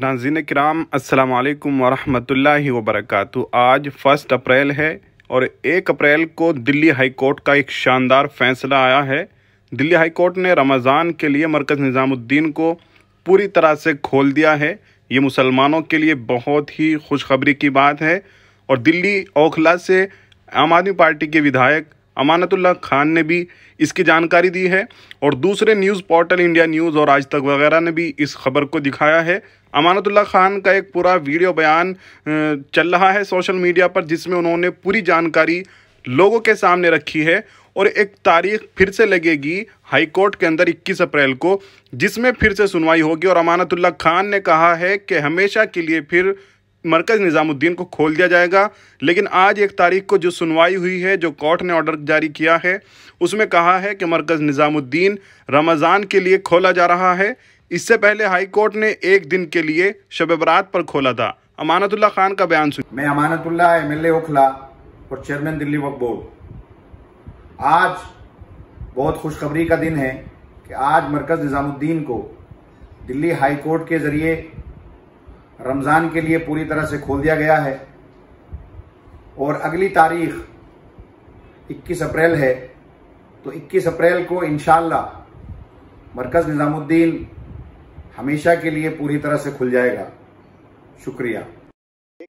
नाजीन कराम असलकम वरहमल वबरक आज फर्स्ट अप्रैल है और एक अप्रैल को दिल्ली हाई कोर्ट का एक शानदार फैसला आया है दिल्ली हाई कोर्ट ने रमज़ान के लिए मरकज़ निज़ामुद्दीन को पूरी तरह से खोल दिया है ये मुसलमानों के लिए बहुत ही खुशखबरी की बात है और दिल्ली ओखला से आम आदमी पार्टी के विधायक अमानतुल्ला खान ने भी इसकी जानकारी दी है और दूसरे न्यूज़ पोर्टल इंडिया न्यूज़ और आज तक वगैरह ने भी इस खबर को दिखाया है अमानतुल्ला खान का एक पूरा वीडियो बयान चल रहा है सोशल मीडिया पर जिसमें उन्होंने पूरी जानकारी लोगों के सामने रखी है और एक तारीख फिर से लगेगी हाई कोर्ट के अंदर 21 अप्रैल को जिसमें फिर से सुनवाई होगी और अमानतुल्ला खान ने कहा है कि हमेशा के लिए फिर मरकज़ निज़ामुद्दीन को खोल दिया जाएगा लेकिन आज एक तारीख को जो सुनवाई हुई है जो कोर्ट ने ऑर्डर जारी किया है उसमें कहा है कि मरकज़ निज़ामुद्दीन रमज़ान के लिए खोला जा रहा है इससे पहले हाई कोर्ट ने एक दिन के लिए शब बरात पर खोला था अमानतुल्ला खान का बयान सुन मैं अमानतुल्ला एम एल ओखला और चेयरमैन दिल्ली वक्त बोर्ड आज बहुत खुशखबरी का दिन है कि आज मरकज़ निज़ामुद्दीन को दिल्ली हाई कोर्ट के ज़रिए रमज़ान के लिए पूरी तरह से खोल दिया गया है और अगली तारीख 21 अप्रैल है तो 21 अप्रैल को इन मरकज़ निज़ामुद्दीन हमेशा के लिए पूरी तरह से खुल जाएगा शुक्रिया